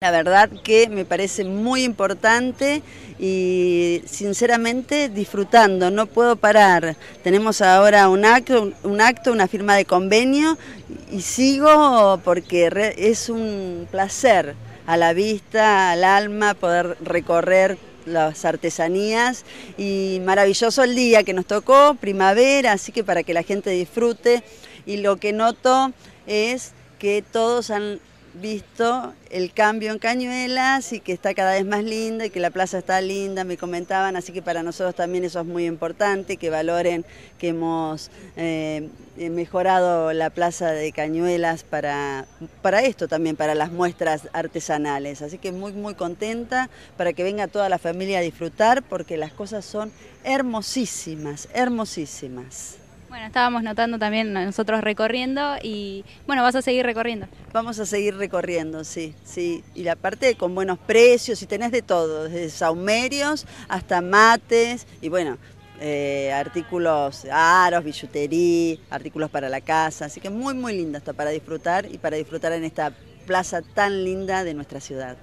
La verdad que me parece muy importante y sinceramente disfrutando, no puedo parar. Tenemos ahora un acto, una firma de convenio y sigo porque es un placer a la vista, al alma, poder recorrer las artesanías y maravilloso el día que nos tocó, primavera, así que para que la gente disfrute y lo que noto es que todos han visto el cambio en Cañuelas y que está cada vez más linda y que la plaza está linda, me comentaban, así que para nosotros también eso es muy importante, que valoren que hemos eh, eh, mejorado la plaza de Cañuelas para, para esto también, para las muestras artesanales. Así que muy, muy contenta para que venga toda la familia a disfrutar porque las cosas son hermosísimas, hermosísimas. Bueno, estábamos notando también nosotros recorriendo y bueno, vas a seguir recorriendo. Vamos a seguir recorriendo, sí, sí. Y la parte con buenos precios y tenés de todo, desde saumerios hasta mates y bueno, eh, artículos, aros, billutería, artículos para la casa. Así que muy, muy linda hasta para disfrutar y para disfrutar en esta plaza tan linda de nuestra ciudad.